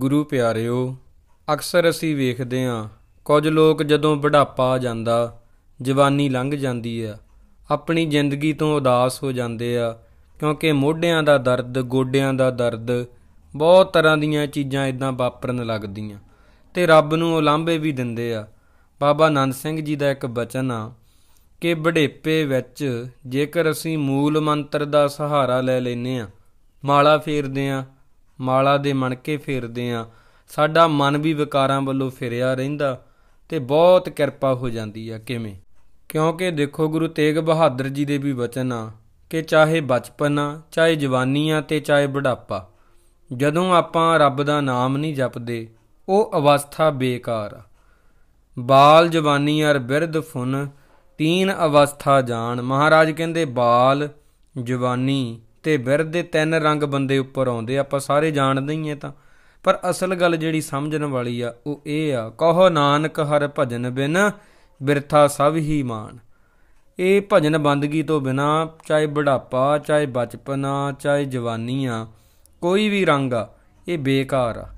ਗੁਰੂ ਪਿਆਰਿਓ ਅਕਸਰ ਅਸੀਂ ਵੇਖਦੇ ਹਾਂ ਕੁਝ ਲੋਕ ਜਦੋਂ ਬੁਢਾਪਾ ਆ ਜਾਂਦਾ ਜਵਾਨੀ ਲੰਘ ਜਾਂਦੀ ਆ ਆਪਣੀ ਜ਼ਿੰਦਗੀ ਤੋਂ ਉਦਾਸ ਹੋ ਜਾਂਦੇ ਆ ਕਿਉਂਕਿ ਮੋਢਿਆਂ ਦਾ ਦਰਦ ਗੋਡਿਆਂ ਦਾ ਦਰਦ ਬਹੁਤ ਤਰ੍ਹਾਂ ਦੀਆਂ ਚੀਜ਼ਾਂ ਇਦਾਂ ਵਾਪਰਨ ਲੱਗਦੀਆਂ ਤੇ ਰੱਬ ਨੂੰ ਉਲਾਂਭੇ ਵੀ ਦਿੰਦੇ ਆ ਬਾਬਾ ਆਨੰਦ ਸਿੰਘ ਜੀ ਦਾ ਇੱਕ ਬਚਨ ਆ ਕਿ ਬੜੇਪੇ ਵਿੱਚ ਜੇਕਰ ਅਸੀਂ ਮੂਲ ਮੰਤਰ ਦਾ ਸਹਾਰਾ ਲੈ ਲੈਨੇ ਆ ਮਾਲਾ ਫੇਰਦੇ ਆ ਮਾਲਾ ਦੇ ਮਣਕੇ ਫੇਰਦੇ ਆ ਸਾਡਾ ਮਨ ਵੀ ਵਿਕਾਰਾਂ ਵੱਲੋਂ ਫਿਰਿਆ ਰਹਿੰਦਾ ਤੇ ਬਹੁਤ ਕਿਰਪਾ ਹੋ ਜਾਂਦੀ ਆ ਕਿਵੇਂ ਕਿਉਂਕਿ ਦੇਖੋ ਗੁਰੂ ਤੇਗ ਬਹਾਦਰ ਜੀ ਦੇ ਵੀ ਬਚਨ ਆ ਕਿ ਚਾਹੇ ਬਚਪਨ ਆ ਚਾਹੇ ਜਵਾਨੀ ਆ ਤੇ ਚਾਹੇ ਬੁਢਾਪਾ ਜਦੋਂ ਆਪਾਂ ਰੱਬ ਦਾ ਨਾਮ ਨਹੀਂ ਜਪਦੇ ਉਹ ਅਵਸਥਾ ਬੇਕਾਰ ਬਾਲ ਜਵਾਨੀ ਅਰ ਬਿਰਧ ਫੁਨ ਤੀਨ ਅਵਸਥਾ ਜਾਣ ਮਹਾਰਾਜ ਕਹਿੰਦੇ ਬਾਲ ਜਵਾਨੀ ਤੇ ਬਿਰਦ ਦੇ ਤਿੰਨ ਰੰਗ ਬੰਦੇ ਉੱਪਰ ਆਉਂਦੇ ਆਪਾਂ ਸਾਰੇ ਜਾਣਦੇ ਹੀ ਆ ਤਾਂ ਪਰ ਅਸਲ ਗੱਲ ਜਿਹੜੀ ਸਮਝਣ ਵਾਲੀ ਆ ਉਹ ਇਹ ਆ ਕਹੋ ਨਾਨਕ ਹਰ ਭਜਨ ਬਿਨ ਬਿਰਥਾ ਸਭ ਹੀ ਮਾਨ ਇਹ ਭਜਨ ਬੰਦਗੀ ਤੋਂ ਬਿਨਾ ਚਾਹੇ ਬੁਢਾਪਾ ਚਾਹੇ ਬਚਪਨਾ ਚਾਹੇ ਜਵਾਨੀ ਆ ਕੋਈ ਵੀ ਰੰਗ ਆ ਇਹ ਬੇਕਾਰ ਆ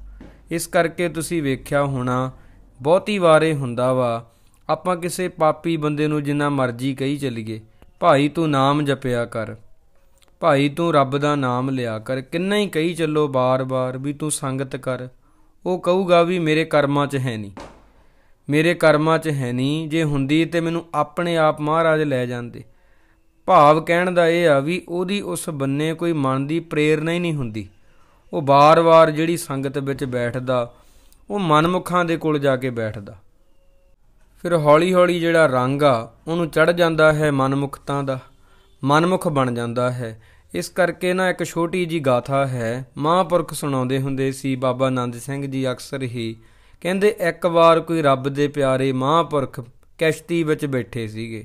ਇਸ ਕਰਕੇ ਤੁਸੀਂ ਵੇਖਿਆ ਹੋਣਾ ਬਹੁਤੀ ਵਾਰੇ ਹੁੰਦਾ ਵਾ ਆਪਾਂ ਕਿਸੇ ਪਾਪੀ ਬੰਦੇ ਨੂੰ ਜਿੰਨਾ ਮਰਜ਼ੀ ਕਹੀ ਚੱਲੀਏ ਭਾਈ ਤੂੰ ਨਾਮ ਜਪਿਆ ਕਰ ਭਾਈ ਤੂੰ ਰੱਬ ਦਾ ਨਾਮ ਲਿਆ ਕਰ ਕਿੰਨਾ ਹੀ ਕਹੀ ਚੱਲੋ ਬਾਰ-ਬਾਰ ਵੀ ਤੂੰ ਸੰਗਤ ਕਰ ਉਹ ਕਹੂਗਾ ਵੀ ਮੇਰੇ ਕਰਮਾਂ 'ਚ ਹੈ ਨਹੀਂ ਮੇਰੇ ਕਰਮਾਂ 'ਚ ਹੈ ਨਹੀਂ ਜੇ ਹੁੰਦੀ ਤੇ ਮੈਨੂੰ ਆਪਣੇ ਆਪ ਮਹਾਰਾਜ ਲੈ ਜਾਂਦੇ ਭਾਵ ਕਹਿਣ ਦਾ ਇਹ ਆ ਵੀ ਉਹਦੀ ਉਸ ਬੰਨੇ ਕੋਈ ਮਨ ਦੀ ਪ੍ਰੇਰਣਾ ਹੀ ਨਹੀਂ ਹੁੰਦੀ ਉਹ ਬਾਰ-ਬਾਰ ਜਿਹੜੀ ਸੰਗਤ ਵਿੱਚ ਬੈਠਦਾ ਉਹ ਮਨਮੁਖਾਂ ਦੇ ਕੋਲ ਜਾ ਕੇ ਬੈਠਦਾ ਫਿਰ ਹੌਲੀ-ਹੌਲੀ ਜਿਹੜਾ ਰੰਗ ਆ ਉਹਨੂੰ ਚੜ ਜਾਂਦਾ ਹੈ ਮਨਮੁਖਤਾ ਦਾ ਮਨਮੁਖ ਬਣ ਜਾਂਦਾ ਹੈ ਇਸ ਕਰਕੇ ਨਾ ਇੱਕ ਛੋਟੀ ਜੀ ਗਾਥਾ ਹੈ ਮਹਾਪੁਰਖ ਸੁਣਾਉਂਦੇ ਹੁੰਦੇ ਸੀ ਬਾਬਾ ਆਨੰਦ ਸਿੰਘ ਜੀ ਅਕਸਰ ਹੀ ਕਹਿੰਦੇ ਇੱਕ ਵਾਰ ਕੋਈ ਰੱਬ ਦੇ ਪਿਆਰੇ ਮਹਾਪੁਰਖ ਕਿਸ਼ਤੀ ਵਿੱਚ ਬੈਠੇ ਸੀਗੇ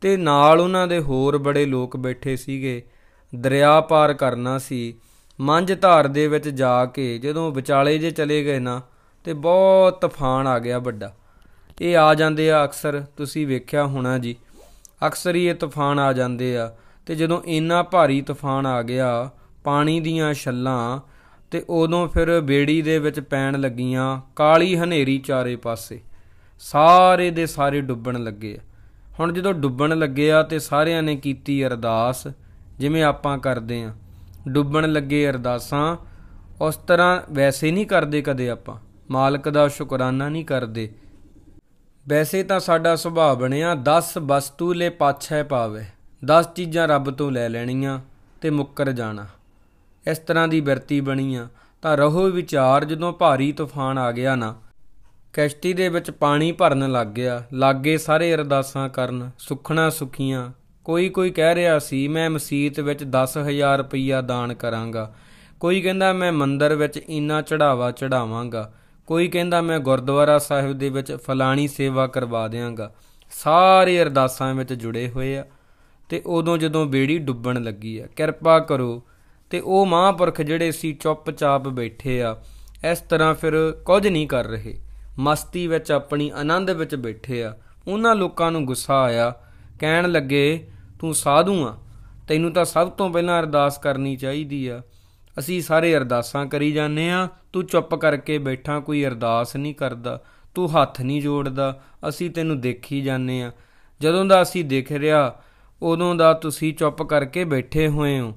ਤੇ ਨਾਲ ਉਹਨਾਂ ਦੇ ਹੋਰ ਬੜੇ ਲੋਕ ਬੈਠੇ ਸੀਗੇ ਦਰਿਆ ਪਾਰ ਕਰਨਾ ਸੀ ਮੰਝ ਧਾਰ ਦੇ ਵਿੱਚ ਜਾ ਕੇ ਜਦੋਂ ਵਿਚਾਲੇ ਜੇ ਚਲੇ ਗਏ ਨਾ ਤੇ ਬਹੁਤ ਤੂਫਾਨ ਆ ਗਿਆ ਵੱਡਾ ਇਹ ਆ ਜਾਂਦੇ ਆ ਅਕਸਰ ਤੁਸੀਂ ਵੇਖਿਆ ਹੋਣਾ ਜੀ ਅਕਸਰ ਹੀ ਇਹ ਤੂਫਾਨ ਆ ਜਾਂਦੇ ਆ ਤੇ ਜਦੋਂ ਇੰਨਾ ਭਾਰੀ ਤੂਫਾਨ ਆ ਗਿਆ ਪਾਣੀ ਦੀਆਂ ਛੱਲਾਂ ਤੇ ਉਦੋਂ ਫਿਰ ਬੇੜੀ ਦੇ ਵਿੱਚ ਪੈਣ ਲੱਗੀਆਂ ਕਾਲੀ ਹਨੇਰੀ ਚਾਰੇ ਪਾਸੇ ਸਾਰੇ ਦੇ ਸਾਰੇ ਡੁੱਬਣ ਲੱਗੇ ਹੁਣ ਜਦੋਂ ਡੁੱਬਣ ਲੱਗੇ ਆ ਤੇ ਸਾਰਿਆਂ ਨੇ ਕੀਤੀ ਅਰਦਾਸ ਜਿਵੇਂ ਆਪਾਂ ਕਰਦੇ ਆ ਡੁੱਬਣ ਲੱਗੇ ਅਰਦਾਸਾਂ ਉਸ ਤਰ੍ਹਾਂ ਵੈਸੇ ਨਹੀਂ ਕਰਦੇ ਕਦੇ ਆਪਾਂ ਮਾਲਕ ਦਾ ਸ਼ੁਕਰਾਨਾ ਨਹੀਂ ਕਰਦੇ ਵੈਸੇ ਤਾਂ ਸਾਡਾ ਸੁਭਾਅ ਬਣਿਆ 10 ਵਸਤੂ ਲੈ ਪਾਛੈ ਪਾਵੇ 10 ਚੀਜ਼ਾਂ ਰੱਬ ਤੋਂ ਲੈ ਲੈਣੀਆਂ ਤੇ ਮੁੱਕਰ ਜਾਣਾ ਇਸ ਤਰ੍ਹਾਂ ਦੀ ਵਰਤੀ ਬਣੀ ਆ ਤਾਂ ਰਹੋ ਵਿਚਾਰ ਜਦੋਂ ਭਾਰੀ ਤੂਫਾਨ ਆ ਗਿਆ ਨਾ ਕਸ਼ਤੀ ਦੇ ਵਿੱਚ ਪਾਣੀ ਭਰਨ ਲੱਗ ਗਿਆ ਲਾਗੇ ਸਾਰੇ ਅਰਦਾਸਾਂ ਕਰਨ ਸੁਖਣਾ ਸੁਖੀਆਂ ਕੋਈ ਕੋਈ ਕਹਿ ਰਿਹਾ ਸੀ ਮੈਂ ਮਸੀਤ ਵਿੱਚ 10000 ਰੁਪਇਆ ਦਾਨ ਕਰਾਂਗਾ ਕੋਈ ਕਹਿੰਦਾ ਮੈਂ ਮੰਦਰ ਵਿੱਚ ਇਨਾ ਚੜਾਵਾ ਚੜਾਵਾਂਗਾ ਕੋਈ ਕਹਿੰਦਾ ਮੈਂ ਗੁਰਦੁਆਰਾ ਸਾਹਿਬ ਦੇ ਵਿੱਚ ਫਲਾਣੀ ਸੇਵਾ ਕਰਵਾ ਦਿਆਂਗਾ ਸਾਰੇ ਅਰਦਾਸਾਂ ਵਿੱਚ ਜੁੜੇ ਹੋਏ ਆ ਤੇ ਉਦੋਂ ਜਦੋਂ ਬੇੜੀ ਡੁੱਬਣ ਲੱਗੀ ਆ ਕਿਰਪਾ ਕਰੋ ਤੇ ਉਹ ਮਹਾਂਪੁਰਖ ਜਿਹੜੇ ਸੀ ਚੁੱਪਚਾਪ ਬੈਠੇ ਆ ਇਸ ਤਰ੍ਹਾਂ ਫਿਰ ਕੁਝ ਨਹੀਂ ਕਰ ਰਹੇ ਮਸਤੀ ਵਿੱਚ ਆਪਣੀ ਆਨੰਦ ਵਿੱਚ ਬੈਠੇ ਆ ਉਹਨਾਂ ਲੋਕਾਂ ਨੂੰ ਗੁੱਸਾ ਆਇਆ ਕਹਿਣ ਲੱਗੇ ਤੂੰ ਸਾਧੂ ਆ ਤੈਨੂੰ ਤਾਂ ਸਭ ਤੋਂ ਪਹਿਲਾਂ ਅਰਦਾਸ ਕਰਨੀ ਚਾਹੀਦੀ ਆ ਅਸੀਂ ਸਾਰੇ ਅਰਦਾਸਾਂ ਕਰੀ ਜਾਂਦੇ ਆ ਤੂੰ ਚੁੱਪ ਕਰਕੇ ਬੈਠਾ ਕੋਈ ਅਰਦਾਸ ਨਹੀਂ ਕਰਦਾ ਤੂੰ ਹੱਥ ਨਹੀਂ ਜੋੜਦਾ ਅਸੀਂ ਤੈਨੂੰ ਦੇਖੀ ਜਾਂਦੇ ਆ ਜਦੋਂ ਦਾ ਅਸੀਂ ਦੇਖ ਰਿਹਾ ਉਦੋਂ ਦਾ ਤੁਸੀਂ ਚੁੱਪ ਕਰਕੇ ਬੈਠੇ ਹੋਏ ਹੋ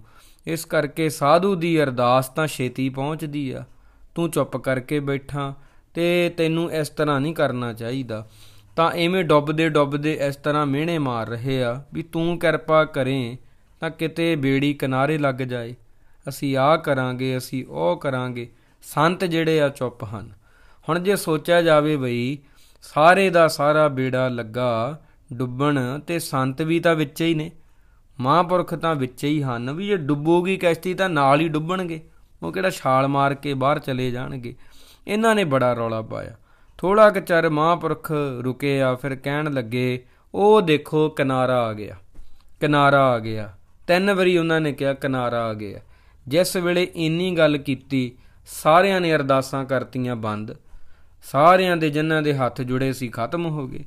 ਇਸ ਕਰਕੇ ਸਾਧੂ ਦੀ ਅਰਦਾਸ ਤਾਂ ਛੇਤੀ ਪਹੁੰਚਦੀ ਆ ਤੂੰ ਚੁੱਪ ਕਰਕੇ ਬੈਠਾ ਤੇ ਤੈਨੂੰ ਇਸ ਤਰ੍ਹਾਂ ਨਹੀਂ ਕਰਨਾ ਚਾਹੀਦਾ ਤਾਂ ਐਵੇਂ ਡੁੱਬਦੇ ਡੁੱਬਦੇ ਇਸ ਤਰ੍ਹਾਂ ਮਿਹਣੇ ਮਾਰ ਰਹੇ ਆ ਵੀ ਤੂੰ ਕਿਰਪਾ ਕਰੇ ਤਾਂ ਕਿਤੇ ਬੇੜੀ ਕਿਨਾਰੇ ਲੱਗ ਜਾਏ ਅਸੀਂ ਆ ਕਰਾਂਗੇ ਅਸੀਂ ਉਹ ਕਰਾਂਗੇ ਸੰਤ ਜਿਹੜੇ ਆ ਚੁੱਪ ਹਨ ਹੁਣ ਜੇ ਸੋਚਿਆ ਜਾਵੇ ਬਈ ਸਾਰੇ ਦਾ ਸਾਰਾ ਬੇੜਾ ਲੱਗਾ ਡੁੱਬਣ ਤੇ ਸੰਤ ਵੀ ਤਾਂ ਵਿੱਚੇ ਹੀ ਨੇ ਮਹਾਂਪੁਰਖ ਤਾਂ ਵਿੱਚੇ ਹੀ ਹਨ ਵੀ ਜੇ ਡੁੱਬੋਗੀ ਕਿਸ਼ਤੀ ਤਾਂ ਨਾਲ ਹੀ ਡੁੱਬਣਗੇ ਉਹ ਕਿਹੜਾ ਛਾਲ ਮਾਰ ਕੇ ਬਾਹਰ ਚਲੇ ਜਾਣਗੇ ਇਹਨਾਂ ਨੇ ਬੜਾ ਰੌਲਾ ਪਾਇਆ ਥੋੜਾ ਕੁ ਚਿਰ ਮਹਾਂਪੁਰਖ ਰੁਕੇ ਆ ਫਿਰ ਕਹਿਣ ਲੱਗੇ ਉਹ ਦੇਖੋ ਕਿਨਾਰਾ ਆ ਗਿਆ ਕਿਨਾਰਾ ਆ ਗਿਆ ਤਿੰਨ ਵਾਰੀ ਉਹਨਾਂ ਨੇ ਕਿਹਾ ਕਿਨਾਰਾ ਆ ਗਿਆ ਜਿਸ ਵੇਲੇ ਇੰਨੀ ਗੱਲ ਕੀਤੀ ਸਾਰਿਆਂ ਨੇ ਅਰਦਾਸਾਂ ਕਰਤੀਆਂ ਬੰਦ ਸਾਰਿਆਂ ਦੇ ਜਿਨ੍ਹਾਂ ਦੇ ਹੱਥ ਜੁੜੇ ਸੀ ਖਤਮ ਹੋ ਗਏ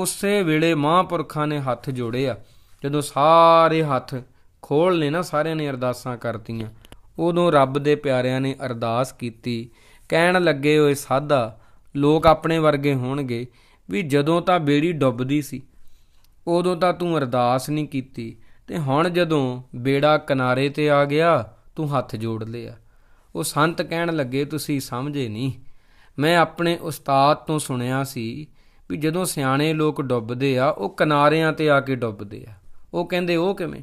ਉਸੇ ਵੇਲੇ ਮਹਾਂਪੁਰਖਾਂ ਨੇ ਹੱਥ ਜੋੜੇ ਆ ਜਦੋਂ ਸਾਰੇ ਹੱਥ ਖੋਲ ਲੈ ਨਾ ਸਾਰਿਆਂ ਨੇ ਅਰਦਾਸਾਂ ਕਰਤੀਆਂ ਉਦੋਂ ਰੱਬ ਦੇ ਪਿਆਰਿਆਂ ਨੇ ਅਰਦਾਸ ਕੀਤੀ ਕਹਿਣ ਲੱਗੇ ਓਏ ਸਾਧਾ ਲੋਕ ਆਪਣੇ ਵਰਗੇ ਹੋਣਗੇ ਵੀ ਜਦੋਂ ਤਾਂ ਬੇੜੀ ਡੁੱਬਦੀ ਸੀ ਉਦੋਂ ਤਾਂ ਤੂੰ ਅਰਦਾਸ ਨਹੀਂ ਕੀਤੀ ਤੇ ਹੁਣ ਜਦੋਂ ਬੇੜਾ ਕਿਨਾਰੇ ਤੇ ਆ ਗਿਆ ਤੂੰ ਹੱਥ ਜੋੜ ਲਿਆ ਉਹ ਸੰਤ ਕਹਿਣ ਲੱਗੇ ਤੁਸੀਂ ਸਮਝੇ ਨਹੀਂ ਮੈਂ ਆਪਣੇ ਉਸਤਾਦ ਤੋਂ ਸੁਣਿਆ ਸੀ ਵੀ ਜਦੋਂ ਸਿਆਣੇ ਲੋਕ ਡੁੱਬਦੇ ਆ ਉਹ ਕਿਨਾਰਿਆਂ ਤੇ ਆ ਕੇ ਡੁੱਬਦੇ ਆ ਉਹ ਕਹਿੰਦੇ ਉਹ ਕਿਵੇਂ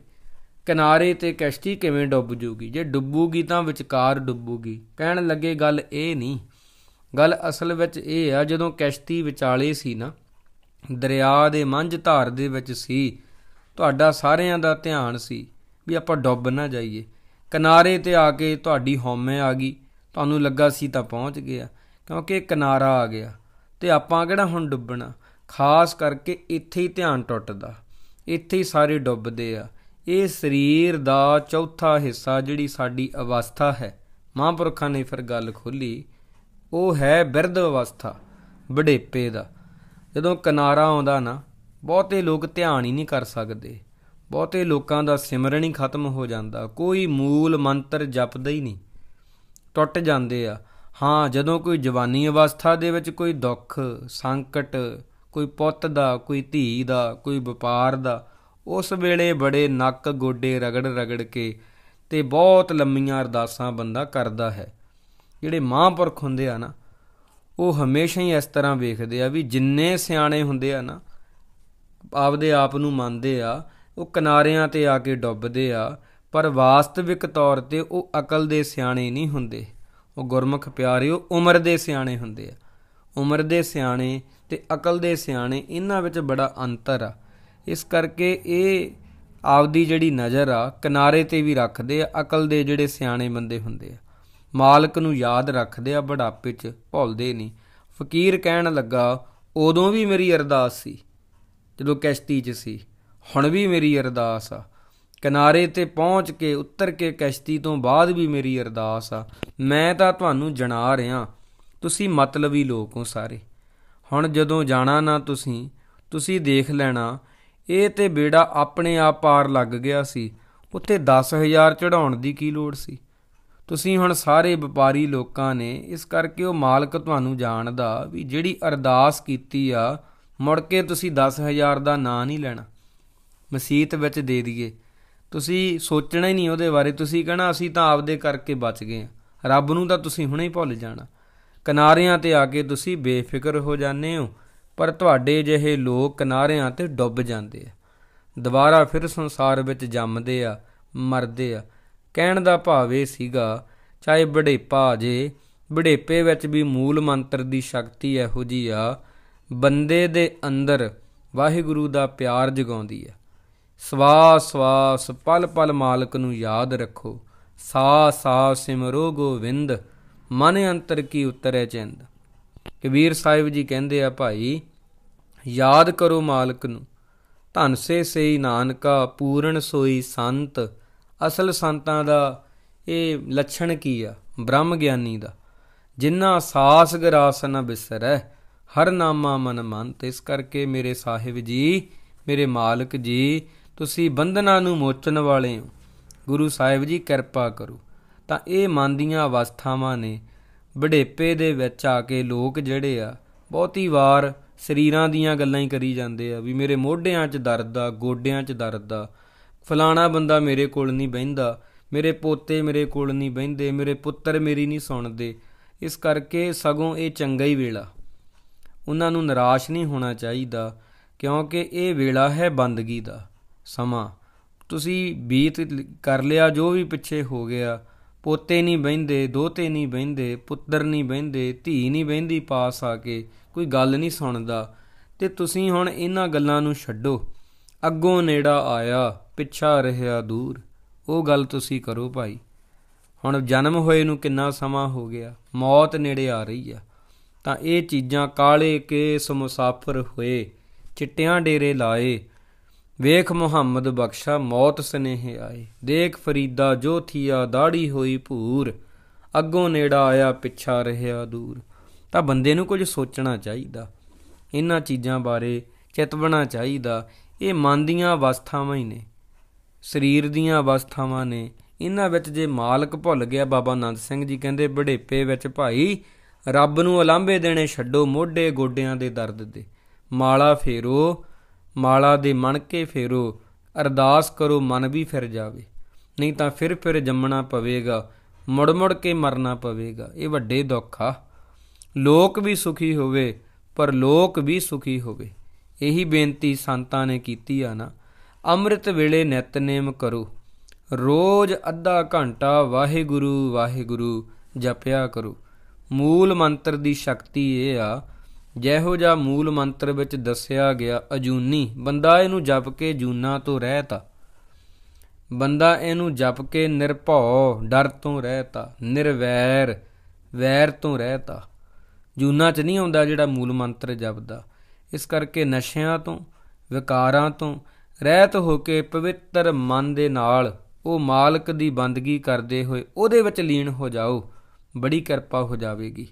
ਕਿਨਾਰੇ ਤੇ ਕਸ਼ਤੀ ਕਿਵੇਂ ਡੁੱਬ ਜੂਗੀ ਜੇ ਡੁੱਬੂਗੀ ਤਾਂ ਵਿਚਕਾਰ ਡੁੱਬੂਗੀ ਕਹਿਣ ਲੱਗੇ ਗੱਲ ਇਹ ਨਹੀਂ ਗੱਲ ਅਸਲ ਵਿੱਚ ਇਹ ਆ ਜਦੋਂ ਕਸ਼ਤੀ ਵਿਚਾਲੇ ਸੀ ਨਾ ਦਰਿਆ ਦੇ ਮੰਝ ਧਾਰ ਦੇ ਵਿੱਚ ਸੀ ਤੁਹਾਡਾ ਸਾਰਿਆਂ ਦਾ ਧਿਆਨ ਸੀ ਵੀ ਆਪਾਂ ਡੁੱਬ ਨਾ ਜਾਈਏ ਕਿਨਾਰੇ ਤੇ ਆ ਕੇ ਤੁਹਾਡੀ ਹੌਮੇ ਆ ਗਈ ਤੁਹਾਨੂੰ ਲੱਗਾ ਸੀ ਤਾਂ ਪਹੁੰਚ ਗਿਆ ਕਿਉਂਕਿ ਕਿਨਾਰਾ ਆ ਗਿਆ ਤੇ ਆਪਾਂ ਕਿਹੜਾ ਹੁਣ ਡੁੱਬਣਾ ਖਾਸ ਕਰਕੇ ਇੱਥੇ ਹੀ ਧਿਆਨ ਟੁੱਟਦਾ ਇੱਥੇ ਹੀ ਸਾਰੇ ਡੁੱਬਦੇ ਆ ਇਹ ਸਰੀਰ ਦਾ ਚੌਥਾ ਹਿੱਸਾ ਜਿਹੜੀ ਸਾਡੀ ਅਵਸਥਾ ਹੈ ਮਹਾਂਪੁਰਖਾਂ ਨੇ ਫਿਰ ਗੱਲ ਖੋਲੀ ਉਹ ਹੈ ਬਿਰਧ ਅਵਸਥਾ ਬੜੇਪੇ ਦਾ ਜਦੋਂ ਕਿਨਾਰਾ ਆਉਂਦਾ ਨਾ ਬਹੁਤੇ ਲੋਕ ਧਿਆਨ ਹੀ ਨਹੀਂ ਕਰ ਸਕਦੇ ਬਹੁਤੇ ਲੋਕਾਂ ਦਾ ਸਿਮਰਨ ਹੀ ਖਤਮ ਹੋ ਜਾਂਦਾ ਕੋਈ ਮੂਲ ਮੰਤਰ ਜਪਦਾ ਹੀ ਨਹੀਂ ਟੁੱਟ ਜਾਂਦੇ ਆ ਹਾਂ ਜਦੋਂ ਕੋਈ ਜਵਾਨੀ ਅਵਸਥਾ ਦੇ ਵਿੱਚ ਕੋਈ ਦੁੱਖ ਸੰਕਟ ਕੋਈ ਪੁੱਤ ਦਾ ਕੋਈ ਧੀ ਦਾ ਕੋਈ ਵਪਾਰ ਦਾ ਉਸ ਵੇਲੇ ਬੜੇ ਨੱਕ ਗੋਡੇ ਰਗੜ ਰਗੜ ਕੇ ਤੇ ਬਹੁਤ ਲੰਮੀਆਂ ਅਰਦਾਸਾਂ ਬੰਦਾ ਕਰਦਾ ਹੈ ਜਿਹੜੇ ਮਹਾਂਪੁਰਖ ਹੁੰਦੇ ਆ ਨਾ ਉਹ ਹਮੇਸ਼ਾ ਹੀ ਇਸ ਤਰ੍ਹਾਂ ਵੇਖਦੇ ਆ ਵੀ ਜਿੰਨੇ ਸਿਆਣੇ ਹੁੰਦੇ ਆ ਨਾ ਆਪਦੇ ਆਪ ਨੂੰ ਮੰਨਦੇ ਆ ਉਹ ਕਿਨਾਰਿਆਂ ਤੇ ਆ ਕੇ ਡੁੱਬਦੇ ਆ ਪਰ ਵਾਸਤਵਿਕ ਤੌਰ ਤੇ ਉਹ ਅਕਲ ਦੇ ਸਿਆਣੇ ਨਹੀਂ ਹੁੰਦੇ ਉਹ ਗੁਰਮੁਖ ਪਿਆਰਿਓ ਉਮਰ ਦੇ ਸਿਆਣੇ ਹੁੰਦੇ ਆ ਉਮਰ ਦੇ ਸਿਆਣੇ ਤੇ ਅਕਲ ਦੇ ਸਿਆਣੇ ਇਹਨਾਂ ਵਿੱਚ ਬੜਾ ਅੰਤਰ ਆ ਇਸ ਕਰਕੇ ਇਹ ਆਪਦੀ ਜਿਹੜੀ ਨਜ਼ਰ ਆ ਕਿਨਾਰੇ ਤੇ ਵੀ ਰੱਖਦੇ ਆ ਅਕਲ ਦੇ ਜਿਹੜੇ ਸਿਆਣੇ ਬੰਦੇ ਹੁੰਦੇ ਆ ਮਾਲਕ ਨੂੰ ਯਾਦ ਰੱਖਦੇ ਆ ਬੜਾਪੇ 'ਚ ਭੁੱਲਦੇ ਨਹੀਂ ਫਕੀਰ ਕਹਿਣ ਲੱਗਾ ਉਦੋਂ ਵੀ ਮੇਰੀ ਅਰਦਾਸ ਸੀ ਜਦੋਂ ਕਸ਼ਤੀ 'ਚ ਸੀ ਹੁਣ ਵੀ ਮੇਰੀ ਅਰਦਾਸ ਆ ਕਿਨਾਰੇ ਤੇ ਪਹੁੰਚ ਕੇ ਉੱਤਰ ਕੇ ਕਸ਼ਤੀ ਤੋਂ ਬਾਅਦ ਵੀ ਮੇਰੀ ਅਰਦਾਸ ਆ ਮੈਂ ਤਾਂ ਤੁਹਾਨੂੰ ਜਣਾ ਰਿਹਾ ਤੁਸੀਂ ਮਤਲਬੀ ਲੋਕ ਹੋ ਸਾਰੇ ਹੁਣ ਜਦੋਂ ਜਾਣਾ ਨਾ ਤੁਸੀਂ ਤੁਸੀਂ ਦੇਖ ਲੈਣਾ ਇਹ ਤੇ ਬੇੜਾ ਆਪਣੇ ਆਪ ਪਾਰ ਲੱਗ ਗਿਆ ਸੀ ਉੱਥੇ 10000 ਚੜਾਉਣ ਦੀ ਕੀ ਲੋੜ ਸੀ ਤੁਸੀਂ ਹੁਣ ਸਾਰੇ ਵਪਾਰੀ ਲੋਕਾਂ ਨੇ ਇਸ ਕਰਕੇ ਉਹ ਮਾਲਕ ਤੁਹਾਨੂੰ ਜਾਣਦਾ ਵੀ ਜਿਹੜੀ ਅਰਦਾਸ ਕੀਤੀ ਆ ਮੁੜ ਕੇ ਤੁਸੀਂ 10000 ਦਾ ਨਾਂ ਨਹੀਂ ਲੈਣਾ ਮਸੀਤ ਵਿੱਚ ਦੇ ਦਈਏ ਤੁਸੀਂ ਸੋਚਣਾ ਹੀ ਨਹੀਂ ਉਹਦੇ ਬਾਰੇ ਤੁਸੀਂ ਕਹਣਾ ਅਸੀਂ ਤਾਂ ਆਪਦੇ ਕਰਕੇ ਬਚ ਗਏ ਆ ਰੱਬ ਨੂੰ ਤਾਂ ਤੁਸੀਂ ਹੁਣੇ ਹੀ ਭੁੱਲ ਜਾਣਾ ਕਿਨਾਰਿਆਂ ਤੇ ਆ ਕੇ ਤੁਸੀਂ ਬੇਫਿਕਰ ਹੋ ਜਾਂਦੇ ਹੋ ਪਰ ਤੁਹਾਡੇ ਜਿਹੇ ਲੋਕ ਕਿਨਾਰਿਆਂ ਤੇ ਡੁੱਬ ਜਾਂਦੇ ਆ ਦੁਬਾਰਾ ਫਿਰ ਸੰਸਾਰ ਵਿੱਚ ਜੰਮਦੇ ਆ ਮਰਦੇ ਆ ਕਹਿਣ ਦਾ ਭਾਵ ਇਹ ਸੀਗਾ ਚਾਹੇ ਬੜੇਪਾ ਜੇ ਬੜੇਪੇ ਵਿੱਚ ਵੀ ਮੂਲ ਮੰਤਰ ਦੀ ਸ਼ਕਤੀ ਇਹੋ ਜੀ ਆ ਬੰਦੇ ਦੇ ਅੰਦਰ ਵਾਹਿਗੁਰੂ ਦਾ ਪਿਆਰ ਜਗਾਉਂਦੀ ਆ ਸਵਾਸ ਸਵਾਸ ਪਲ ਪਲ ਮਾਲਕ ਨੂੰ ਯਾਦ ਰੱਖੋ ਸਾ ਸਾ ਸਿਮਰੋ ਗੋਵਿੰਦ ਮਨ ਅੰਤਰ ਕੀ ਉਤਰੈ ਚਿੰਦ ਕਬੀਰ ਸਾਹਿਬ ਜੀ ਕਹਿੰਦੇ ਆ ਭਾਈ ਯਾਦ ਕਰੋ ਮਾਲਕ ਨੂੰ ਧਨ ਸੇ ਸਈ ਨਾਨਕਾ ਪੂਰਨ ਸੋਈ ਸੰਤ ਅਸਲ ਸੰਤਾਂ ਦਾ ਇਹ ਲੱਛਣ ਕੀ ਆ ਬ੍ਰਹਮ ਗਿਆਨੀ ਦਾ ਜਿਨ੍ਹਾਂ ਸਾਸ ਗਰਾਸ ਨਾ ਬਿਸਰੈ ਹਰ ਨਾਮਾ ਮਨ ਮੰਤ ਇਸ ਕਰਕੇ ਮੇਰੇ ਸਾਹਿਬ ਜੀ ਮੇਰੇ ਮਾਲਕ ਜੀ ਤੁਸੀਂ ਬੰਧਨਾਂ ਨੂੰ ਮੋਚਣ ਵਾਲੇ ਹੋ ਗੁਰੂ ਸਾਹਿਬ ਜੀ ਕਿਰਪਾ ਕਰੋ ਤਾਂ ਇਹ ਮਨ ਦੀਆਂ ਅਵਸਥਾਵਾਂ ਨੇ ਬੜੇਪੇ ਦੇ ਵਿੱਚ ਆ ਕੇ ਲੋਕ ਜਿਹੜੇ ਆ ਬਹੁਤੀ ਵਾਰ ਸਰੀਰਾਂ ਦੀਆਂ ਗੱਲਾਂ ਹੀ ਕਰੀ ਜਾਂਦੇ ਆ ਵੀ ਮੇਰੇ ਮੋਢਿਆਂ 'ਚ ਦਰਦ ਆ ਗੋਡਿਆਂ 'ਚ ਦਰਦ ਆ ਫਲਾਣਾ ਬੰਦਾ ਮੇਰੇ ਕੋਲ ਨਹੀਂ ਬਹਿੰਦਾ ਮੇਰੇ ਪੋਤੇ ਮੇਰੇ ਕੋਲ ਨਹੀਂ ਬਹਿੰਦੇ ਮੇਰੇ ਪੁੱਤਰ ਮੇਰੀ ਨਹੀਂ ਸੁਣਦੇ ਇਸ ਕਰਕੇ ਸਗੋਂ ਇਹ ਚੰਗਾ ਹੀ ਵੇਲਾ ਉਹਨਾਂ ਨੂੰ ਨਿਰਾਸ਼ ਨਹੀਂ ਹੋਣਾ ਚਾਹੀਦਾ ਕਿਉਂਕਿ ਇਹ ਵੇਲਾ ਹੈ ਬੰਦਗੀ ਦਾ ਸਮਾਂ ਤੁਸੀਂ ਬੀਤ ਕਰ ਲਿਆ ਜੋ ਵੀ ਪਿੱਛੇ ਹੋ ਗਿਆ ਪੋਤੇ ਨਹੀਂ ਬਹਿੰਦੇ ਦੋਤੇ ਨਹੀਂ ਬਹਿੰਦੇ ਪੁੱਤਰ ਨਹੀਂ ਬਹਿੰਦੇ ਧੀ ਨਹੀਂ ਬਹਿੰਦੀ ਪਾਸ ਆ ਕੇ ਕੋਈ ਗੱਲ ਨਹੀਂ ਸੁਣਦਾ ਤੇ ਤੁਸੀਂ ਹੁਣ ਇਹਨਾਂ ਗੱਲਾਂ ਨੂੰ ਛੱਡੋ ਅੱਗੋਂ ਨੇੜਾ ਆਇਆ ਪਿੱਛਾ ਰਹਿਆ ਦੂਰ ਉਹ ਗੱਲ ਤੁਸੀਂ ਕਰੋ ਭਾਈ ਹੁਣ ਜਨਮ ਹੋਏ ਨੂੰ ਕਿੰਨਾ ਸਮਾਂ ਹੋ ਗਿਆ ਮੌਤ ਨੇੜੇ ਆ ਰਹੀ ਆ ਤਾਂ ਇਹ ਚੀਜ਼ਾਂ ਕਾਲੇ ਕੇਸ ਮੁਸਾਫਰ ਹੋਏ ਚਿੱਟਿਆਂ ਡੇਰੇ ਲਾਏ ਵੇਖ ਮੁਹੰਮਦ ਬਖਸ਼ਾ ਮੌਤ ਸਨੇਹ ਆਏ ਦੇਖ ਫਰੀਦਾ ਜੋ ਥੀਆ ਦਾੜੀ ਹੋਈ ਭੂਰ ਅੱਗੋਂ ਨੇੜਾ ਆਇਆ ਪਿੱਛਾ ਰਹਿਆ ਦੂਰ ਤਾਂ ਬੰਦੇ ਨੂੰ ਕੁਝ ਸੋਚਣਾ ਚਾਹੀਦਾ ਇਹਨਾਂ ਚੀਜ਼ਾਂ ਬਾਰੇ ਚਿਤਵਣਾ ਚਾਹੀਦਾ ਇਹ ਮਨ ਦੀਆਂ ਅਵਸਥਾਵਾਂ ਹੀ ਨੇ ਸਰੀਰ ਦੀਆਂ ਅਵਸਥਾਵਾਂ ਨੇ ਇਹਨਾਂ ਵਿੱਚ ਜੇ ਮਾਲਕ ਭੁੱਲ ਗਿਆ ਬਾਬਾ ਆਨੰਦ ਸਿੰਘ ਜੀ ਕਹਿੰਦੇ ਬੜੇਪੇ ਵਿੱਚ ਭਾਈ ਰੱਬ ਨੂੰ ਅਲਾਂਭੇ ਦੇਣੇ ਛੱਡੋ ਮੋਢੇ ਗੋਡਿਆਂ ਦੇ ਦਰਦ ਦੇ ਮਾਲਾ ਫੇਰੋ ਮਾਲਾ ਦੇ ਮਣ ਕੇ ਫੇਰੋ ਅਰਦਾਸ ਕਰੋ ਮਨ ਵੀ ਫਿਰ ਜਾਵੇ ਨਹੀਂ ਤਾਂ ਫਿਰ ਫਿਰ ਜੰਮਣਾ ਪਵੇਗਾ ਮੁੜ ਮੁੜ ਕੇ ਮਰਨਾ ਪਵੇਗਾ ਇਹ ਵੱਡੇ ਦੁੱਖ ਆ ਲੋਕ ਵੀ ਸੁਖੀ ਹੋਵੇ ਪਰ ਲੋਕ ਵੀ ਸੁਖੀ ਹੋਵੇ ਇਹੀ ਬੇਨਤੀ ਸੰਤਾਂ ਨੇ ਕੀਤੀ ਆ ਨਾ ਅੰਮ੍ਰਿਤ ਵੇਲੇ ਨਿਤਨੇਮ ਕਰੋ ਰੋਜ਼ ਅੱਧਾ ਘੰਟਾ ਵਾਹਿਗੁਰੂ ਵਾਹਿਗੁਰੂ ਜਪਿਆ ਕਰੋ ਮੂਲ ਮੰਤਰ ਦੀ ਸ਼ਕਤੀ ਇਹ ਆ ਜਿਹੋ ਜਿਹਾ ਮੂਲ ਮੰਤਰ ਵਿੱਚ ਦੱਸਿਆ ਗਿਆ ਅਜੂਨੀ ਬੰਦਾ ਇਹਨੂੰ ਜਪ ਕੇ ਜੂਨਾ ਤੋਂ ਰਹਿਤਾ ਬੰਦਾ ਇਹਨੂੰ ਜਪ ਕੇ ਨਿਰਭਉ ਡਰ ਤੋਂ ਰਹਿਤਾ ਨਿਰਵੈਰ ਵੈਰ ਤੋਂ ਰਹਿਤਾ ਜੂਨਾ 'ਚ ਨਹੀਂ ਆਉਂਦਾ ਜਿਹੜਾ ਮੂਲ ਮੰਤਰ ਜਪਦਾ ਇਸ ਕਰਕੇ ਨਸ਼ਿਆਂ ਤੋਂ ਵਿਕਾਰਾਂ ਤੋਂ ਰਹਿਤ ਹੋ ਕੇ ਪਵਿੱਤਰ ਮਨ ਦੇ ਨਾਲ ਉਹ ਮਾਲਕ ਦੀ ਬੰਦਗੀ ਕਰਦੇ ਹੋਏ ਉਹਦੇ ਵਿੱਚ ਲੀਨ ਹੋ ਜਾਓ ਬੜੀ ਕਿਰਪਾ ਹੋ ਜਾਵੇਗੀ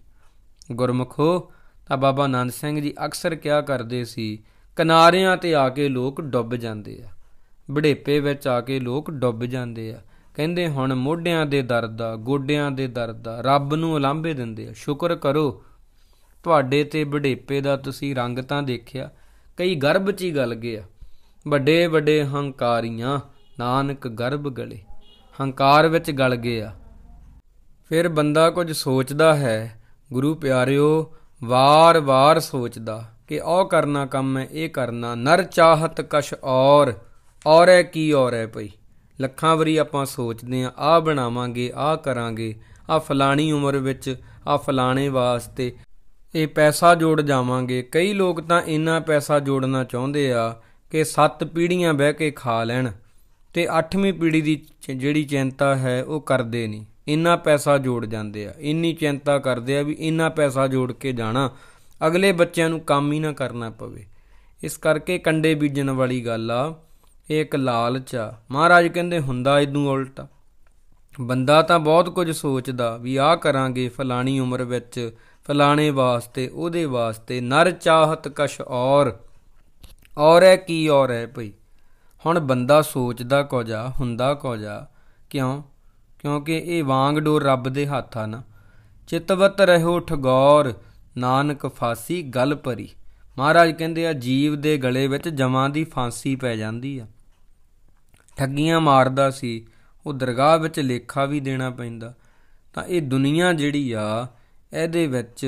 ਗੁਰਮਖੋ ਤਾਂ ਬਾਬਾ ਆਨੰਦ ਸਿੰਘ ਜੀ ਅਕਸਰ ਕਿਹਾ ਕਰਦੇ ਸੀ ਕਿਨਾਰਿਆਂ ਤੇ ਆ ਕੇ ਲੋਕ ਡੁੱਬ ਜਾਂਦੇ ਆ ਬੜੇਪੇ ਵਿੱਚ ਆ ਕੇ ਲੋਕ ਡੁੱਬ ਜਾਂਦੇ ਆ ਕਹਿੰਦੇ ਹੁਣ ਮੋਢਿਆਂ ਦੇ ਦਰਦ ਦਾ ਗੋਡਿਆਂ ਦੇ ਦਰਦ ਦਾ ਰੱਬ ਨੂੰ ਉਲਾਂਭੇ ਦਿੰਦੇ ਆ ਸ਼ੁਕਰ ਕਰੋ ਤੁਹਾਡੇ ਤੇ ਬੜੇਪੇ ਦਾ ਤੁਸੀਂ ਰੰਗ ਤਾਂ ਦੇਖਿਆ ਕਈ ਗਰਭ 'ਚ ਹੀ ਗਲ ਗਿਆ ਵੱਡੇ ਵੱਡੇ ਹੰਕਾਰੀਆਂ ਨਾਨਕ ਗਰਭ ਗਲੇ ਹੰਕਾਰ ਵਿੱਚ ਗਲ ਗਿਆ ਫਿਰ ਬੰਦਾ ਕੁਝ ਸੋਚਦਾ ਹੈ ਗੁਰੂ ਪਿਆਰਿਓ ਵਾਰ-ਵਾਰ ਸੋਚਦਾ ਕਿ ਉਹ ਕਰਨਾ ਕੰਮ ਹੈ ਇਹ ਕਰਨਾ ਨਰ ਚਾਹਤ ਕਸ਼ ਔਰ ਔਰੇ ਕੀ ਔਰੇ ਪਈ ਲੱਖਾਂ ਵਰੀ ਆਪਾਂ ਸੋਚਦੇ ਆ ਆ ਬਣਾਵਾਂਗੇ ਆ ਕਰਾਂਗੇ ਆ ਫਲਾਣੀ ਉਮਰ ਵਿੱਚ ਆ ਫਲਾਣੇ ਵਾਸਤੇ ਇਹ ਪੈਸਾ ਜੋੜ ਜਾਵਾਂਗੇ ਕਈ ਲੋਕ ਤਾਂ ਇੰਨਾ ਪੈਸਾ ਜੋੜਨਾ ਚਾਹੁੰਦੇ ਆ ਕਿ ਸੱਤ ਪੀੜੀਆਂ ਬਹਿ ਕੇ ਖਾ ਲੈਣ ਤੇ ਅੱਠਵੀਂ ਪੀੜੀ ਦੀ ਜਿਹੜੀ ਚਿੰਤਾ ਹੈ ਉਹ ਕਰਦੇ ਨਹੀਂ ਇੰਨਾ ਪੈਸਾ ਜੋੜ ਜਾਂਦੇ ਆ ਇੰਨੀ ਚਿੰਤਾ ਕਰਦੇ ਆ ਵੀ ਇੰਨਾ ਪੈਸਾ ਜੋੜ ਕੇ ਜਾਣਾ ਅਗਲੇ ਬੱਚਿਆਂ ਨੂੰ ਕੰਮ ਹੀ ਨਾ ਕਰਨਾ ਪਵੇ ਇਸ ਕਰਕੇ ਕੰਡੇ ਬੀਜਣ ਵਾਲੀ ਗੱਲ ਆ ਇਹ ਇੱਕ ਲਾਲਚ ਆ ਮਹਾਰਾਜ ਕਹਿੰਦੇ ਹੁੰਦਾ ਇਦੋਂ ਉਲਟਾ ਬੰਦਾ ਤਾਂ ਬਹੁਤ ਕੁਝ ਸੋਚਦਾ ਵੀ ਆਹ ਕਰਾਂਗੇ ਫਲਾਣੀ ਉਮਰ ਵਿੱਚ ਫਲਾਣੇ ਵਾਸਤੇ ਉਹਦੇ ਵਾਸਤੇ ਨਰ ਚਾਹਤ ਕਸ਼ ਔਰ ਔਰ ਹੈ ਕੀ ਔਰ ਹੈ ਭਈ ਹੁਣ ਬੰਦਾ ਸੋਚਦਾ ਜਾ ਹੁੰਦਾ ਜਾ ਕਿਉਂ ਕਿਉਂਕਿ ਇਹ ਵਾਂਗ ਡੋਰ ਰੱਬ ਦੇ ਹੱਥ ਆ ਨਾ ਚਿਤਵਤ ਰਹੋ ਠਗੌਰ ਨਾਨਕ ਫਾਸੀ ਗਲ ਭਰੀ ਮਹਾਰਾਜ ਕਹਿੰਦੇ ਆ ਜੀਵ ਦੇ ਗਲੇ ਵਿੱਚ ਜਮਾਂ ਦੀ ਫਾਂਸੀ ਪੈ ਜਾਂਦੀ ਆ ਠੱਗੀਆਂ ਮਾਰਦਾ ਸੀ ਉਹ ਦਰਗਾਹ ਵਿੱਚ ਲੇਖਾ ਵੀ ਦੇਣਾ ਪੈਂਦਾ ਤਾਂ ਇਹ ਦੁਨੀਆ ਜਿਹੜੀ ਆ ਇਹਦੇ ਵਿੱਚ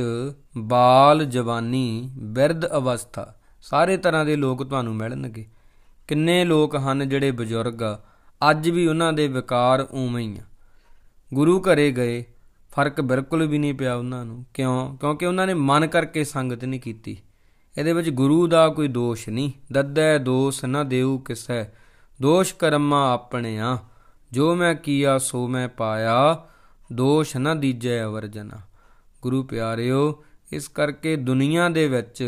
ਬਾਲ ਜਵਾਨੀ ਬਿਰਧ ਅਵਸਥਾ ਸਾਰੇ ਤਰ੍ਹਾਂ ਦੇ ਲੋਕ ਤੁਹਾਨੂੰ ਮਿਲਣਗੇ ਕਿੰਨੇ ਲੋਕ ਹਨ ਜਿਹੜੇ ਬਜ਼ੁਰਗ ਅੱਜ ਵੀ ਉਹਨਾਂ ਦੇ ਵਿਕਾਰ ਉਵੇਂ ਹੀ ਆ ਗੁਰੂ ਘਰੇ ਗਏ ਫਰਕ ਬਿਲਕੁਲ ਵੀ ਨਹੀਂ ਪਿਆ ਉਹਨਾਂ ਨੂੰ ਕਿਉਂ ਕਿਉਂਕਿ ਉਹਨਾਂ ਨੇ ਮਨ ਕਰਕੇ ਸੰਗਤ ਨਹੀਂ ਕੀਤੀ ਇਹਦੇ ਵਿੱਚ ਗੁਰੂ ਦਾ ਕੋਈ ਦੋਸ਼ ਨਹੀਂ ਦੱਦੈ ਦੋਸ ਨਾ ਦੇਉ ਕਿਸੈ ਦੋਸ਼ ਕਰਮਾ ਆ ਜੋ ਮੈਂ ਕੀਆ ਸੋ ਮੈਂ ਪਾਇਆ ਦੋਸ਼ ਨਾ ਦੀਜੈ ਵਰਜਨਾ ਗੁਰੂ ਪਿਆਰਿਓ ਇਸ ਕਰਕੇ ਦੁਨੀਆ ਦੇ ਵਿੱਚ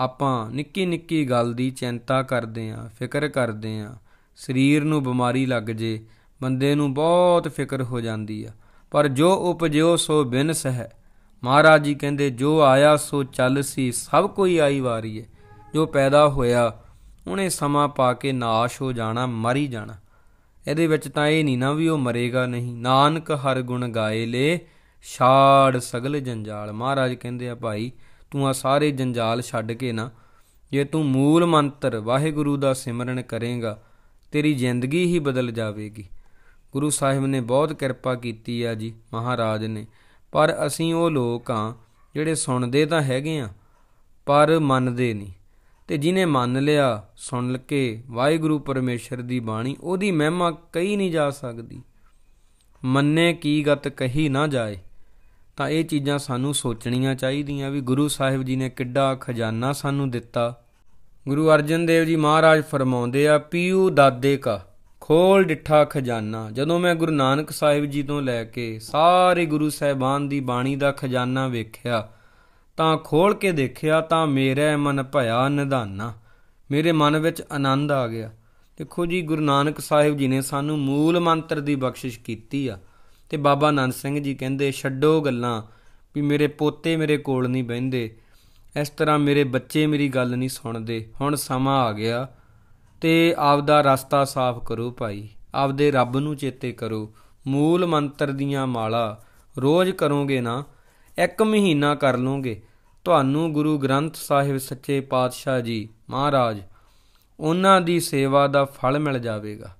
ਆਪਾਂ ਨਿੱਕੀ ਨਿੱਕੀ ਗੱਲ ਦੀ ਚਿੰਤਾ ਕਰਦੇ ਆ ਫਿਕਰ ਕਰਦੇ ਆ ਸਰੀਰ ਨੂੰ ਬਿਮਾਰੀ ਲੱਗ ਜੇ ਬੰਦੇ ਨੂੰ ਬਹੁਤ ਫਿਕਰ ਹੋ ਜਾਂਦੀ ਆ ਪਰ ਜੋ ਉਪਜਿਓ ਸੋ ਬਿਨਸ ਹੈ ਮਹਾਰਾਜ ਜੀ ਕਹਿੰਦੇ ਜੋ ਆਇਆ ਸੋ ਚੱਲ ਸੀ ਸਭ ਕੋਈ ਆਈ ਵਾਰੀ ਹੈ ਜੋ ਪੈਦਾ ਹੋਇਆ ਉਹਨੇ ਸਮਾਂ ਪਾ ਕੇ ਨਾਸ਼ ਹੋ ਜਾਣਾ ਮਰੀ ਜਾਣਾ ਇਹਦੇ ਵਿੱਚ ਤਾਂ ਇਹ ਨਹੀਂ ਨਾ ਵੀ ਉਹ ਮਰੇਗਾ ਨਹੀਂ ਨਾਨਕ ਹਰ ਗੁਣ ਗਾਏ ਲੇ ਛਾੜ ਸਗਲ ਜੰਜਾਲ ਮਹਾਰਾਜ ਕਹਿੰਦੇ ਆ ਭਾਈ ਤੂੰ ਆ ਸਾਰੇ ਜੰਜਾਲ ਛੱਡ ਕੇ ਨਾ ਜੇ ਤੂੰ ਮੂਲ ਮੰਤਰ ਵਾਹਿਗੁਰੂ ਦਾ ਸਿਮਰਨ ਕਰੇਗਾ ਤੇਰੀ ਜ਼ਿੰਦਗੀ ਹੀ ਬਦਲ ਜਾਵੇਗੀ ਗੁਰੂ ਸਾਹਿਬ ਨੇ ਬਹੁਤ ਕਿਰਪਾ ਕੀਤੀ ਆ ਜੀ ਮਹਾਰਾਜ ਨੇ ਪਰ ਅਸੀਂ ਉਹ ਲੋਕ ਆ ਜਿਹੜੇ ਸੁਣਦੇ ਤਾਂ ਹੈਗੇ ਆ ਪਰ ਮੰਨਦੇ ਨਹੀਂ ਤੇ ਜਿਨੇ ਮੰਨ ਲਿਆ ਸੁਣ ਕੇ ਵਾਹਿਗੁਰੂ ਪਰਮੇਸ਼ਰ ਦੀ ਬਾਣੀ ਉਹਦੀ ਮਹਿਮਾ ਕਹੀ ਨਹੀਂ ਜਾ ਸਕਦੀ ਮੰਨੇ ਕੀ ਗਤ ਕਹੀ ਨਾ ਜਾਏ ਤਾਂ ਇਹ ਚੀਜ਼ਾਂ ਸਾਨੂੰ ਸੋਚਣੀਆਂ ਚਾਹੀਦੀਆਂ ਵੀ ਗੁਰੂ ਸਾਹਿਬ ਜੀ ਨੇ ਕਿੱਡਾ ਖਜ਼ਾਨਾ ਸਾਨੂੰ ਦਿੱਤਾ ਗੁਰੂ ਅਰਜਨ ਦੇਵ ਜੀ ਮਹਾਰਾਜ ਫਰਮਾਉਂਦੇ ਆ ਪੀਉ ਦਾਦੇ ਕਾ ਖੋਲ ਡਿੱਠਾ ਖਜ਼ਾਨਾ ਜਦੋਂ ਮੈਂ ਗੁਰੂ ਨਾਨਕ ਸਾਹਿਬ ਜੀ ਤੋਂ ਲੈ ਕੇ ਸਾਰੇ ਗੁਰੂ ਸਹਿਬਾਨ ਦੀ ਬਾਣੀ ਦਾ ਖਜ਼ਾਨਾ ਵੇਖਿਆ ਤਾਂ ਖੋਲ ਕੇ ਦੇਖਿਆ ਤਾਂ ਮੇਰੇ ਮਨ ਭਇਆ ਨਿਧਾਨਾ ਮੇਰੇ ਮਨ ਵਿੱਚ ਆਨੰਦ ਆ ਗਿਆ ਦੇਖੋ ਜੀ ਗੁਰੂ ਨਾਨਕ ਸਾਹਿਬ ਜੀ ਨੇ ਸਾਨੂੰ ਮੂਲ ਮੰਤਰ ਦੀ ਬਖਸ਼ਿਸ਼ ਕੀਤੀ ਆ ਤੇ ਬਾਬਾ ਨਾਨਕ ਸਿੰਘ ਜੀ ਕਹਿੰਦੇ ਛੱਡੋ ਗੱਲਾਂ ਵੀ ਮੇਰੇ ਪੋਤੇ ਮੇਰੇ ਕੋਲ ਨਹੀਂ ਬਹਿੰਦੇ ਇਸ ਤਰ੍ਹਾਂ ਮੇਰੇ ਬੱਚੇ ਮੇਰੀ ਗੱਲ ਨਹੀਂ ਸੁਣਦੇ ਹੁਣ ਸਮਾਂ ਆ ਗਿਆ ਤੇ ਆਪਦਾ ਰਸਤਾ ਸਾਫ਼ ਕਰੋ ਭਾਈ ਆਪਦੇ ਰੱਬ ਨੂੰ ਚੇਤੇ ਕਰੋ ਮੂਲ ਮੰਤਰ ਦੀਆਂ ਮਾਲਾ ਰੋਜ਼ ਕਰੋਗੇ ਨਾ ਇੱਕ ਮਹੀਨਾ ਕਰ ਲੋਗੇ ਤੁਹਾਨੂੰ ਗੁਰੂ ਗ੍ਰੰਥ ਸਾਹਿਬ ਸੱਚੇ ਪਾਤਸ਼ਾਹ ਜੀ ਮਹਾਰਾਜ ਉਹਨਾਂ ਦੀ ਸੇਵਾ ਦਾ ਫਲ ਮਿਲ ਜਾਵੇਗਾ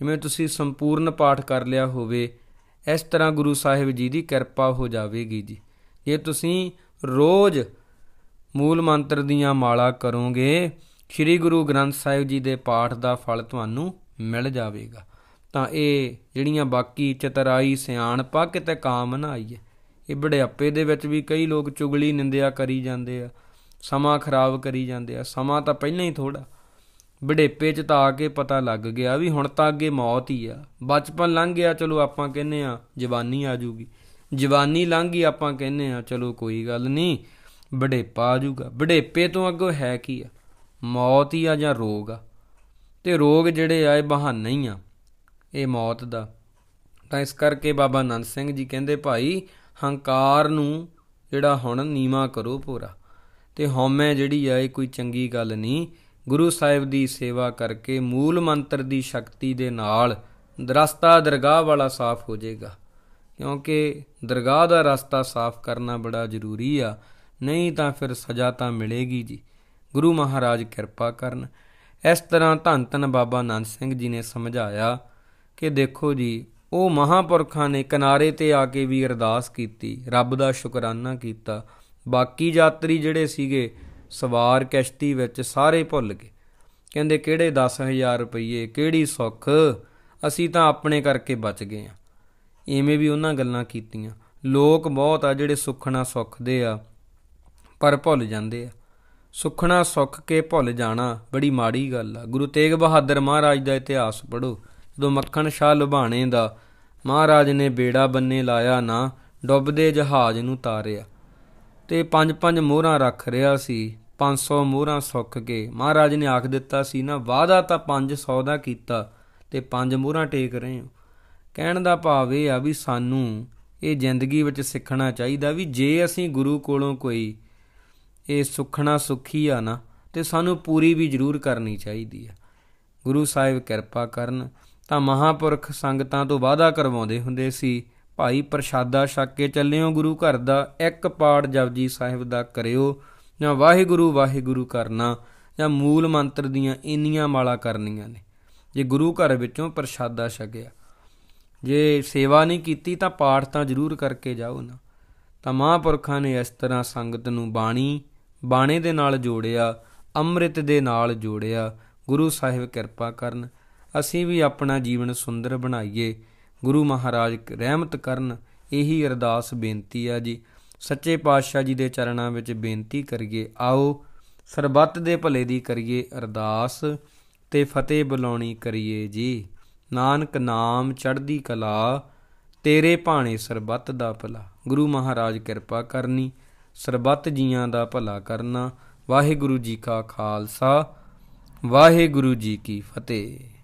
ਜਿਵੇਂ ਤੁਸੀਂ ਸੰਪੂਰਨ ਪਾਠ ਕਰ ਲਿਆ ਹੋਵੇ ਇਸ ਤਰ੍ਹਾਂ ਗੁਰੂ ਸਾਹਿਬ ਜੀ ਦੀ ਕਿਰਪਾ ਹੋ ਜਾਵੇਗੀ ਜੀ ਜੇ ਤੁਸੀਂ ਰੋਜ਼ ਮੂਲ ਮੰਤਰ ਦੀਆਂ ਮਾਲਾ ਕਰੋਗੇ ਸ੍ਰੀ ਗੁਰੂ ਗ੍ਰੰਥ ਸਾਹਿਬ ਜੀ ਦੇ ਪਾਠ ਦਾ ਫਲ ਤੁਹਾਨੂੰ ਮਿਲ ਜਾਵੇਗਾ ਤਾਂ ਇਹ ਜਿਹੜੀਆਂ ਬਾਕੀ ਚਤਰਾਈ ਪਾ ਕਿਤੇ ਕਾਮ ਨਾ ਆਈਏ ਇਹ ਬੜਿਆਪੇ ਦੇ ਵਿੱਚ ਵੀ ਕਈ ਲੋਕ ਚੁਗਲੀ ਨਿੰਦਿਆ ਕਰੀ ਜਾਂਦੇ ਆ ਸਮਾਂ ਖਰਾਬ ਕਰੀ ਜਾਂਦੇ ਆ ਸਮਾਂ ਤਾਂ ਪਹਿਲਾਂ ਹੀ ਥੋੜਾ ਬੜੇਪੇ 'ਚ ਤਾਂ ਆ ਕੇ ਪਤਾ ਲੱਗ ਗਿਆ ਵੀ ਹੁਣ ਤਾਂ ਅੱਗੇ ਮੌਤ ਹੀ ਆ ਬਚਪਨ ਲੰਘ ਗਿਆ ਚਲੋ ਆਪਾਂ ਕਹਿੰਨੇ ਆ ਜਵਾਨੀ ਆ ਜੂਗੀ ਜਵਾਨੀ ਲੰਘ ਗਈ ਆਪਾਂ ਕਹਿੰਨੇ ਆ ਚਲੋ ਕੋਈ ਗੱਲ ਨਹੀਂ ਬੜੇਪਾ ਆ ਜੂਗਾ ਬੜੇਪੇ ਤੋਂ ਅੱਗੋਂ ਹੈ ਕੀ ਆ ਮੌਤ ਹੀ ਆ ਜਾਂ ਰੋਗ ਆ ਤੇ ਰੋਗ ਜਿਹੜੇ ਆ ਇਹ ਬਹਾਨਾ ਹੀ ਆ ਇਹ ਮੌਤ ਦਾ ਤਾਂ ਇਸ ਕਰਕੇ ਬਾਬਾ ਨੰਦ ਸਿੰਘ ਜੀ ਕਹਿੰਦੇ ਭਾਈ ਹੰਕਾਰ ਨੂੰ ਜਿਹੜਾ ਹੁਣ ਨੀਵਾ ਕਰੋ ਪੂਰਾ ਤੇ ਹਉਮੈ ਜਿਹੜੀ ਆ ਇਹ ਕੋਈ ਚੰਗੀ ਗੱਲ ਨਹੀਂ ਗੁਰੂ ਸਾਹਿਬ ਦੀ ਸੇਵਾ ਕਰਕੇ ਮੂਲ ਮੰਤਰ ਦੀ ਸ਼ਕਤੀ ਦੇ ਨਾਲ ਦਰਸਤਾ ਦਰਗਾਹ ਵਾਲਾ ਸਾਫ਼ ਹੋ ਜਾਏਗਾ ਕਿਉਂਕਿ ਦਰਗਾਹ ਦਾ ਰਸਤਾ ਸਾਫ਼ ਕਰਨਾ ਬੜਾ ਜ਼ਰੂਰੀ ਆ ਨਹੀਂ ਤਾਂ ਫਿਰ ਸਜ਼ਾ ਤਾਂ ਮਿਲੇਗੀ ਜੀ ਗੁਰੂ ਮਹਾਰਾਜ ਕਿਰਪਾ ਕਰਨ ਇਸ ਤਰ੍ਹਾਂ ਧੰਨ ਧੰਨ ਬਾਬਾ ਨਾਨਕ ਸਿੰਘ ਜੀ ਨੇ ਸਮਝਾਇਆ ਕਿ ਦੇਖੋ ਜੀ ਉਹ ਮਹਾਪੁਰਖਾਂ ਨੇ ਕਿਨਾਰੇ ਤੇ ਆ ਕੇ ਵੀ ਅਰਦਾਸ ਕੀਤੀ ਰੱਬ ਦਾ ਸ਼ੁਕਰਾਨਾ ਕੀਤਾ ਬਾਕੀ ਯਾਤਰੀ ਜਿਹੜੇ ਸੀਗੇ ਸਵਾਰ ਕਿਸ਼ਤੀ ਵਿੱਚ ਸਾਰੇ ਭੁੱਲ ਗਏ ਕਹਿੰਦੇ ਕਿਹੜੇ 10000 ਰੁਪਏ ਕਿਹੜੀ ਸੁੱਖ ਅਸੀਂ ਤਾਂ ਆਪਣੇ ਕਰਕੇ ਬਚ ਗਏ ਆ ਐਵੇਂ ਵੀ ਉਹਨਾਂ ਗੱਲਾਂ ਕੀਤੀਆਂ ਲੋਕ ਬਹੁਤ ਆ ਜਿਹੜੇ ਸੁੱਖਣਾ ਸੁੱਖਦੇ ਆ ਪਰ ਭੁੱਲ ਜਾਂਦੇ ਆ ਸੁਖਣਾ ਸੁੱਖ ਕੇ ਭੁੱਲ ਜਾਣਾ ਬੜੀ ਮਾੜੀ ਗੱਲ ਆ ਗੁਰੂ ਤੇਗ ਬਹਾਦਰ ਮਹਾਰਾਜ ਦਾ ਇਤਿਹਾਸ ਪੜੋ ਜਦੋਂ ਮੱਖਣ ਸ਼ਾਹ ਲੁਭਾਣੇ ਦਾ ਮਹਾਰਾਜ ਨੇ ਬੇੜਾ ਬੰਨੇ ਲਾਇਆ ਨਾ ਡੁੱਬਦੇ ਜਹਾਜ਼ ਨੂੰ ਤਾਰਿਆ ਤੇ ਪੰਜ ਪੰਜ ਮੋਹਰਾਂ ਰੱਖ ਰਿਆ ਸੀ 500 ਮੋਹਰਾਂ ਸੁੱਕ ਕੇ ਮਹਾਰਾਜ ਨੇ ਆਖ ਦਿੱਤਾ ਸੀ ਨਾ ਵਾਅਦਾ ਤਾਂ 500 ਦਾ ਕੀਤਾ ਤੇ ਪੰਜ ਮੋਹਰਾਂ ਟੇਕ ਰਹੇ ਹਾਂ ਕਹਿਣ ਦਾ ਭਾਵ ਇਹ ਆ ਵੀ ਸਾਨੂੰ ਇਹ ਜ਼ਿੰਦਗੀ ਵਿੱਚ ਸਿੱਖਣਾ ਚਾਹੀਦਾ ਵੀ ਜੇ ਅਸੀਂ ਗੁਰੂ ਕੋਲੋਂ ਕੋਈ ਇਹ ਸੁਖਣਾ ਸੁਖੀ ਆ ਨਾ ਤੇ ਸਾਨੂੰ ਪੂਰੀ ਵੀ ਜ਼ਰੂਰ ਕਰਨੀ ਚਾਹੀਦੀ ਆ ਗੁਰੂ ਸਾਹਿਬ ਕਿਰਪਾ ਕਰਨ ਤਾਂ ਮਹਾਪੁਰਖ ਸੰਗਤਾਂ ਤੋਂ ਵਾਅਦਾ ਕਰਵਾਉਂਦੇ ਹੁੰਦੇ ਸੀ ਭਾਈ ਪ੍ਰਸ਼ਾਦਾ ਛੱਕ ਕੇ ਚੱਲਿਓ ਗੁਰੂ ਘਰ ਦਾ ਇੱਕ ਪਾਠ ਜਪਜੀ ਸਾਹਿਬ ਦਾ ਕਰਿਓ ਜਾਂ ਵਾਹਿਗੁਰੂ ਵਾਹਿਗੁਰੂ ਕਰਨਾ ਜਾਂ ਮੂਲ ਮੰਤਰ ਦੀਆਂ ਇੰਨੀਆਂ ਮਾਲਾ ਕਰਨੀਆਂ ਨੇ ਜੇ ਗੁਰੂ ਘਰ ਵਿੱਚੋਂ ਪ੍ਰਸ਼ਾਦਾ ਛਕਿਆ ਜੇ ਸੇਵਾ ਨਹੀਂ ਕੀਤੀ ਤਾਂ ਪਾਠ ਤਾਂ ਜ਼ਰੂਰ ਕਰਕੇ ਜਾਓ ਨਾ ਤਾਂ ਮਹਾਪੁਰਖਾਂ ਨੇ ਇਸ ਤਰ੍ਹਾਂ ਸੰਗਤ ਨੂੰ ਬਾਣੀ ਬਾਣੇ ਦੇ ਨਾਲ ਜੋੜਿਆ ਅੰਮ੍ਰਿਤ ਦੇ ਨਾਲ ਜੋੜਿਆ ਗੁਰੂ ਸਾਹਿਬ ਕਿਰਪਾ ਕਰਨ ਅਸੀਂ ਵੀ ਆਪਣਾ ਜੀਵਨ ਸੁੰਦਰ ਬਣਾਈਏ ਗੁਰੂ ਮਹਾਰਾਜ ਰਹਿਮਤ ਕਰਨ ਇਹੀ ਅਰਦਾਸ ਬੇਨਤੀ ਆ ਜੀ ਸੱਚੇ ਪਾਤਸ਼ਾਹ ਜੀ ਦੇ ਚਰਨਾਂ ਵਿੱਚ ਬੇਨਤੀ ਕਰੀਏ ਆਓ ਸਰਬੱਤ ਦੇ ਭਲੇ ਦੀ ਕਰੀਏ ਅਰਦਾਸ ਤੇ ਫਤਿਹ ਬੁਲਾਉਣੀ ਕਰੀਏ ਜੀ ਨਾਨਕ ਨਾਮ ਚੜ੍ਹਦੀ ਕਲਾ ਤੇਰੇ ਭਾਣੇ ਸਰਬੱਤ ਦਾ ਭਲਾ ਗੁਰੂ ਮਹਾਰਾਜ ਕਿਰਪਾ ਕਰਨੀ ਸਰਬੱਤ ਜੀਆਂ ਦਾ ਭਲਾ ਕਰਨਾ ਵਾਹਿਗੁਰੂ ਜੀ ਕਾ ਖਾਲਸਾ ਵਾਹਿਗੁਰੂ ਜੀ ਕੀ ਫਤਿਹ